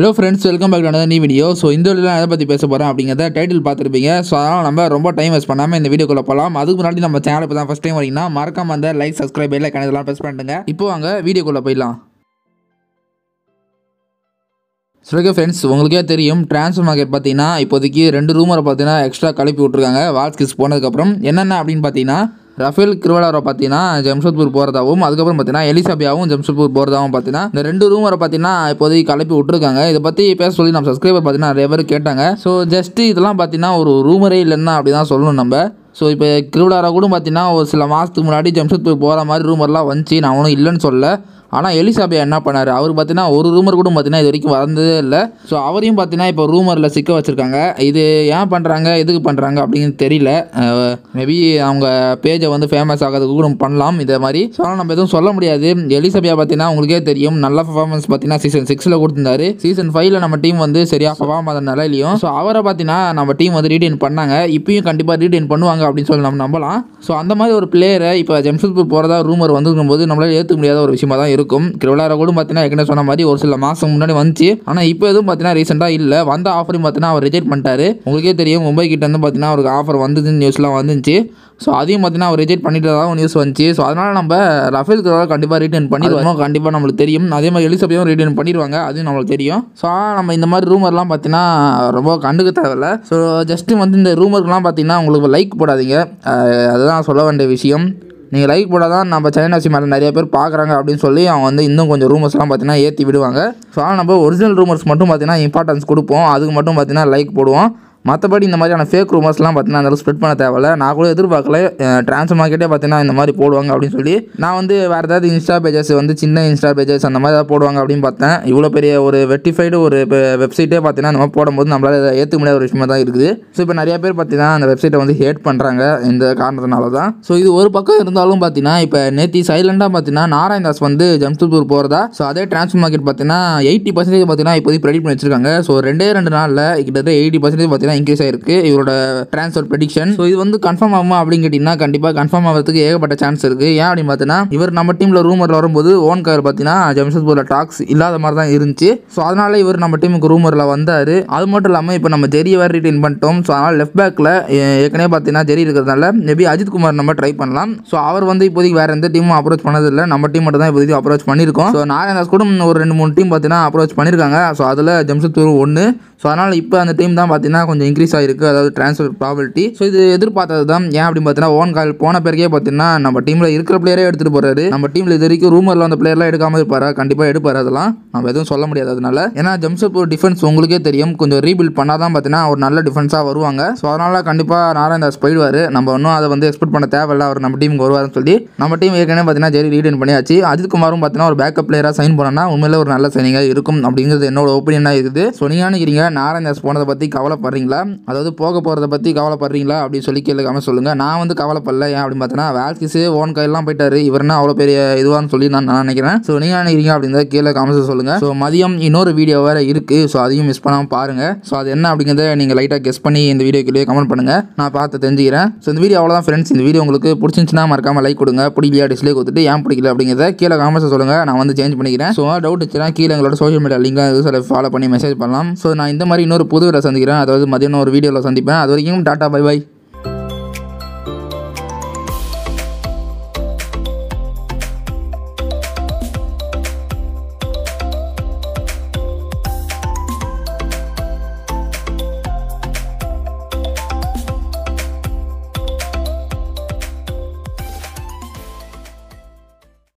hello friends welcome back to நீ video so இந்த video எதை பற்றி பேச போகிறேன் அப்படிங்கிறத டைட்டில் பார்த்துருப்பீங்க ஸோ அதனால் நம்ம ரொம்ப டைம் வேஸ்ட் பண்ணாமல் இந்த வீடியோக்குள்ளே போகலாம் அதுக்கு முன்னாடி நம்ம சேனல் இப்போ தான் ஃபஸ்ட் டைம் வரீங்கன்னா மறக்காம அந்த லைக் சப்ஸ்கிரைப் இல்லை கணக்கெல்லாம் ப்ரெஸ் பண்ணுங்க இப்போ வாங்க வீடியோக்குள்ளே போயிடலாம் ஸோ ஃப்ரெண்ட்ஸ் உங்களுக்கே தெரியும் ட்ரான்ஸ்ஃபர் மார்க்கெட் பார்த்தீங்கன்னா இப்போதைக்கு ரெண்டு ரூமரை பார்த்தீங்கன்னா எக்ஸ்ட்ரா கழுப்பி விட்ருக்காங்க வால்ஸ் போனதுக்கப்புறம் என்னென்ன அப்படின்னு பார்த்தீங்கன்னா ரஃபேல் கிருவலாவை பார்த்தீங்கன்னா ஜம்ஷத்பூர் போகிறதாகவும் அதுக்கப்புறம் பார்த்தீங்கன்னா எலிசபியாவும் ஜம்ஷத்பூர் போகிறதாகவும் பார்த்தீங்கன்னா இந்த ரெண்டு ரூமரை பார்த்தீங்கன்னா இப்போதைக்கு கலப்பி விட்டுருக்காங்க இதை பற்றி பேச சொல்லி நம்ம சப்ஸ்கிரைபர் பார்த்தீங்கன்னா நிறைய பேர் கேட்டாங்க ஸோ ஜஸ்ட் இதெல்லாம் பார்த்தீங்கன்னா ஒரு ரூமரே இல்லைன்னா அப்படி தான் சொல்லணும் நம்ம ஸோ இப்போ கிருவலாரை கூட பார்த்தீங்கன்னா ஒரு சில மாதத்துக்கு முன்னாடி ஜம்ஷத்பூர் போகிற மாதிரி ரூமர்லாம் வந்துச்சு நான் ஒன்றும் இல்லைன்னு சொல்லலை ஆனால் எலிசாபியா என்ன பண்ணார் அவர் பார்த்தீங்கன்னா ஒரு ரூமர் கூட பார்த்தீங்கன்னா இது வரைக்கும் வந்ததே இல்லை ஸோ அவரையும் பார்த்தீங்கன்னா இப்போ ரூமரில் சிக்க வச்சுருக்காங்க இது ஏன் பண்ணுறாங்க எதுக்கு பண்ணுறாங்க அப்படின்னு தெரியல மேபி அவங்க பேஜை வந்து ஃபேமஸ் ஆகிறதுக்கு கூட பண்ணலாம் இதே மாதிரி ஸோ நம்ம எதுவும் சொல்ல முடியாது எலிசபியா பார்த்தீங்கன்னா உங்களுக்கே தெரியும் நல்ல பர்ஃபார்மன்ஸ் பார்த்தீங்கன்னா சீசன் சிக்ஸில் கொடுத்துருந்தாரு சீசன் ஃபைவ்ல நம்ம டீம் வந்து சரியாக பர்ஃபார்ம் ஆகிற நிலையிலையும் ஸோ அவரை பார்த்தீங்கன்னா நம்ம டீம் வந்து ரீடைன் பண்ணாங்க இப்பயும் கண்டிப்பாக ரீடைன் பண்ணுவாங்க அப்படின்னு சொல்லி நம்ம நம்பலாம் ஸோ அந்த மாதிரி ஒரு பிளேயரை இப்போ ஜெம்ஷெட்பூர் போகிறதா ரூமர் வந்துருக்கும் போது நம்மளால் ஏற்றுக்க முடியாத ஒரு விஷயமா தான் இருக்கும் கிரிவலாரை கூட பார்த்தீங்கன்னா ஏற்கனவே சொன்ன மாதிரி ஒரு சில மாதம் முன்னாடி வந்துச்சு ஆனால் இப்போ எதுவும் பார்த்தீங்கன்னா ரீசெண்டாக இல்லை வந்த ஆஃபரும் பார்த்தீங்கன்னா அவர் ரிஜெக்ட் பண்ணிட்டாரு உங்களுக்கே தெரியும் மும்பை கிட்ட வந்து பார்த்தீங்கன்னா அவருக்கு ஆஃபர் வந்ததுன்னு நியூஸ்லாம் வந்துச்சு ஸோ அதையும் பார்த்தீங்கன்னா அவர் ரிஜெக்ட் பண்ணிட்டு தான் நியூஸ் வந்துச்சு ஸோ அதனால் நம்ம ரஃபேல் கிரோவை கண்டிப்பாக ரிட்டர்ன் பண்ணிடுவோம் கண்டிப்பாக நம்மளுக்கு தெரியும் அதே மாதிரி எலிசபையும் ரிட்டர்ன் பண்ணிடுவாங்க அதுவும் நம்மளுக்கு தெரியும் ஸோ நம்ம இந்த மாதிரி ரூமர்லாம் பார்த்தீங்கன்னா ரொம்ப கண்டுக்க தேவையில்ல ஸோ ஜஸ்ட்டு வந்து இந்த ரூமர்க்கெலாம் பார்த்தீங்கன்னா உங்களுக்கு லைக் போடாதீங்க அதுதான் சொல்ல வேண்டிய விஷயம் நீங்கள் லைக் போட தான் நம்ம சைனாசி மேலே நிறைய பேர் பார்க்குறாங்க அப்படின்னு சொல்லி அவங்க வந்து இன்னும் கொஞ்சம் ரூமர்ஸ்லாம் பார்த்தீங்கன்னா ஏற்றி விடுவாங்க ஸோ நம்ம ஒரிஜினல் ரூமர்ஸ் மட்டும் பார்த்தீங்கன்னா இம்பார்ட்டன்ஸ் கொடுப்போம் அதுக்கு மட்டும் பார்த்தீங்கன்னா லைக் போடுவோம் மற்றபடி இந்த மாதிரியான ஃபேக் ரூமர்ஸ்லாம் பார்த்தீங்கன்னா அந்தளவு ஸ்ப்ரெட் பண்ண தேவை நான் கூட எதிர்பார்க்கல ட்ரான்ஸ்ஃபர் மார்க்கெட்டே பார்த்தீங்கன்னா இந்த மாதிரி போடுவாங்க அப்படின்னு சொல்லி நான் வந்து வேறு ஏதாவது இன்ஸ்டா பேஜஸ் வந்து சின்ன இன்ஸ்டா பேஜஸ் அந்த மாதிரி ஏதாவது போடுவாங்க அப்படின்னு பார்த்தேன் இவ்வளோ பெரிய ஒரு வெட்டிஃபைடு ஒரு வெப்சைட்டே பார்த்தீங்கன்னா நம்ம போடும்போது நம்மளால் ஏற்றுக்க முடியாத ஒரு விஷயமா தான் இருக்குது ஸோ இப்போ நிறைய பேர் பார்த்தீங்கன்னா அந்த வெப்சைட்டை வந்து ஹேட் பண்ணுறாங்க இந்த காரணத்தினால தான் ஸோ இது ஒரு பக்கம் இருந்தாலும் பார்த்தீங்கன்னா இப்போ நேத்தி சைலண்டாக பார்த்தீங்கன்னா நாராயண் தாஸ் வந்து ஜம்ஷெட்பூர் போகிறதா ஸோ அதே ட்ரான்ஸ்ஃபர் மார்க்கெட் பார்த்தீங்கன்னா எயிட்டி பர்சன்டேஜ் பார்த்தீங்கன்னா இப்போதைக்கு ப்ரெடிட் பண்ணி வச்சிருக்காங்க ஸோ ரெண்டே ரெண்டு நாளில் கிட்டத்தட்ட எயிட்டி பர்சன்டேஜ் பார்த்தீங்கன்னா இன்க்ரீஸ் ஆயிருக்கு இவரோட டிரான்ஸ்பர் ப்ரெடிக்ஷன் ஸோ இது வந்து கன்ஃபார்ம் ஆகுமா அப்படின்னு கேட்டிங்கன்னா கண்டிப்பாக கன்ஃபார்ம் ஆகிறதுக்கு ஏகப்பட்ட சான்ஸ் இருக்குது ஏன் அப்படின்னு பார்த்தீங்கன்னா இவர் நம்ம டீமில் ரூமரில் வரும்போது ஓன் கார் பார்த்தீங்கன்னா ஜம்ஷத்பூரில் டாக்ஸ் இல்லாத மாதிரி தான் இருந்துச்சு ஸோ அதனால இவர் நம்ம டீமுக்கு ரூமரில் வந்தார் அது மட்டும் இல்லாமல் இப்போ நம்ம ஜெரிய வேறு ரிட்டைன் பண்ணிட்டோம் ஸோ அதனால் லெஃப்ட் பேக்கில் ஏற்கனவே பார்த்தீங்கன்னா ஜெரி இருக்கிறதுனால மேபி அஜித் குமார் நம்ம ட்ரை பண்ணலாம் ஸோ அவர் வந்து இப்போதைக்கு வேறு எந்த டீமும் அப்ரோச் பண்ணதில்லை நம்ம டீம் மட்டும் தான் இப்போதைக்கு அப்ரோச் பண்ணியிருக்கோம் ஸோ நாராயணாஸ் கூட ஒரு ரெண்டு மூணு டீம் பார்த்தீங்கன்னா அப்ரோச் பண்ணியிருக்காங்க ஸோ அதில் ஜம்ஷத்பூர் ஒன்று ஸோ அதனால் இப்போ அந்த டீம் தான் பார்த்தீங்கன்னா கொஞ்சம் இன்க்ரீஸ் ஆகிருக்கு அதாவது ட்ரான்ஸ்ஃபர் ப்ராபிலிட்டி ஸோ இது எதிர்பார்த்தது தான் ஏன் அப்படின்னு பார்த்தீங்கன்னா ஓன் கால் போன பிறகே பார்த்தீங்கன்னா நம்ம டீமில் இருக்கிற பிளேயரே எடுத்துகிட்டு போகிறாரு நம்ம டீமில் இது வரைக்கும் ரூமரில் அந்த பிளேயர்லாம் எடுக்காமல் இருப்பார் கண்டிப்பாக எடுப்பார் அதெல்லாம் நம்ம எதுவும் சொல்ல முடியாது அதனால ஏன்னா ஜம்ஷப்பூர் டிஃபென்ஸ் உங்களுக்கே தெரியும் கொஞ்சம் ரீபில்ட் பண்ணால் தான் பார்த்தீங்கன்னா ஒரு நல்ல டிஃபென்ஸாக வருவாங்க ஸோ அதனால் கண்டிப்பாக நாராயண் போயிடுவார் நம்ம ஒன்றும் அதை வந்து எக்ஸ்பெக்ட் பண்ண தேவையில்ல அவர் நம்ம டீமுக்கு வருவார்னு சொல்லி நம்ம டீம் ஏற்கனவே பார்த்தீங்கன்னா ஜெரி ரீடன் பண்ணியாச்சு அஜித் குமாரும் பார்த்தீங்கன்னா ஒரு பேக்கப் பிளேயராக சைன் பண்ணோன்னா உண்மையில ஒரு நல்ல சைனிங்காக இருக்கும் அப்படிங்கிறது என்னோட ஒப்பீனியனாக இருக்குது ஸோ நீங்கள் நினைக்கிறீங்க நாராயணதாஸ் போனதை பற்றி கவலைப்படுறீங்களா அதாவது போக போகிறத பற்றி கவலைப்படுறீங்களா அப்படின்னு சொல்லி கேளுக்காமல் சொல்லுங்கள் நான் வந்து கவலைப்படல ஏன் அப்படின்னு பார்த்தோன்னா வேல்கிஸு ஓன் கையெல்லாம் போயிட்டார் இவர்னா அவ்வளோ பெரிய இதுவான்னு சொல்லி நான் நான் நினைக்கிறேன் ஸோ நீங்கள் நினைக்கிறீங்க அப்படின்றத கீழே கமெண்ட்ஸ் சொல்லுங்கள் ஸோ மதியம் இன்னொரு வீடியோ வேறு இருக்குது ஸோ அதையும் மிஸ் பண்ணாமல் பாருங்கள் ஸோ அது என்ன அப்படிங்கிறத நீங்கள் லைட்டாக கெஸ் பண்ணி இந்த வீடியோக்குள்ளேயே கமெண்ட் பண்ணுங்கள் நான் பார்த்து தெரிஞ்சுக்கிறேன் ஸோ இந்த வீடியோ அவ்வளோதான் ஃப்ரெண்ட்ஸ் இந்த வீடியோ உங்களுக்கு பிடிச்சிருந்துச்சுன்னா மறக்காமல் லைக் கொடுங்க பிடிக்கலையா டிஸ்லைக் கொடுத்துட்டு ஏன் பிடிக்கல அப்படிங்கிறத கீழே கமெண்ட்ஸ் சொல்லுங்கள் நான் வந்து சேஞ்ச் பண்ணிக்கிறேன் ஸோ டவுட் வச்சுன்னா கீழே எங்களோட சோஷியல் மீடியா லிங்காக ஃபாலோ பண்ணி மெசேஜ் பண்ணலாம் ஸோ நான் இந்த மாதிரி இன்னொரு புது வீரை சந்திக்கிறேன் அதாவது மதியானம் ஒரு வீடியோவில் சந்திப்பேன் அது வரைக்கும் டாட்டா பை பாய்